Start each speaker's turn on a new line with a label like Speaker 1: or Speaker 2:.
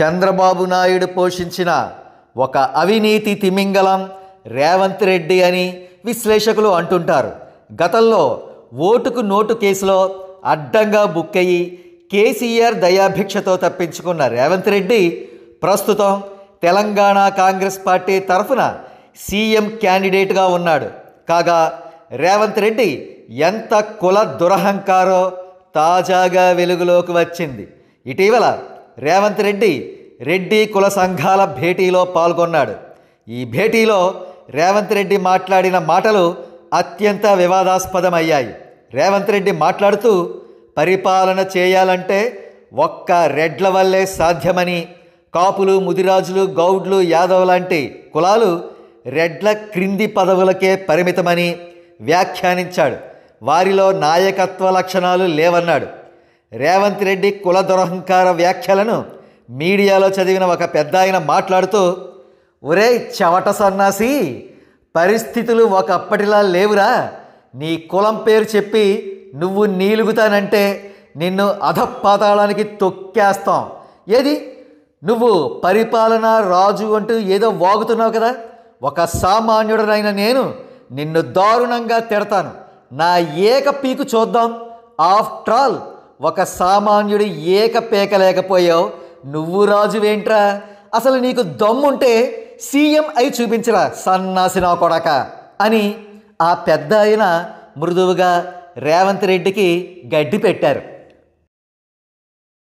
Speaker 1: చంద్రబాబు నాయుడు పోషించిన ఒక అవినీతి తిమింగలం రేవంత్ రెడ్డి అని విశ్లేషకులు అంటుంటారు గతంలో ఓటుకు నోటు కేసులో అడ్డంగా బుక్కయ్యి కేసీఆర్ దయాభిక్షతో తప్పించుకున్న రేవంత్ రెడ్డి ప్రస్తుతం తెలంగాణ కాంగ్రెస్ పార్టీ తరఫున సీఎం క్యాండిడేట్గా ఉన్నాడు కాగా రేవంత్ రెడ్డి ఎంత కుల దురహంకారో తాజాగా వెలుగులోకి వచ్చింది ఇటీవల రేవంత్ రెడ్డి రెడ్డి కుల సంఘాల భేటీలో పాల్గొన్నాడు ఈ భేటీలో రేవంత్ రెడ్డి మాట్లాడిన మాటలు అత్యంత వివాదాస్పదమయ్యాయి రేవంత్ రెడ్డి మాట్లాడుతూ పరిపాలన చేయాలంటే ఒక్క రెడ్ల వల్లే సాధ్యమని కాపులు ముదిరాజులు గౌడ్లు యాదవ్ లాంటి కులాలు రెడ్ల క్రింది పదవులకే పరిమితమని వ్యాఖ్యానించాడు వారిలో నాయకత్వ లక్షణాలు లేవన్నాడు రేవంత్ రెడ్డి కుల దురహంకార వ్యాఖ్యలను మీడియాలో చదివిన ఒక పెద్ద ఆయన మాట్లాడుతూ ఒరే చవట సన్నాసి పరిస్థితులు ఒకప్పటిలా లేవురా నీ కులం పేరు చెప్పి నువ్వు నీలుగుతానంటే నిన్ను అధపాతాళానికి తొక్కేస్తాం ఏది నువ్వు పరిపాలన రాజు అంటూ ఏదో వాగుతున్నావు కదా ఒక సామాన్యుడనైన నేను నిన్ను దారుణంగా తిడతాను నా ఏక పీకు చూద్దాం ఆఫ్టర్ ఆల్ ఒక సామాన్యుడి ఏకపేక లేకపోయావు నువ్వు రాజువేంట్రా అసలు నీకు దమ్ముంటే సీఎం అయి చూపించరా సన్నాసిన కొడక అని ఆ పెద్ద అయిన మృదువుగా రేవంత్ రెడ్డికి గడ్డి పెట్టారు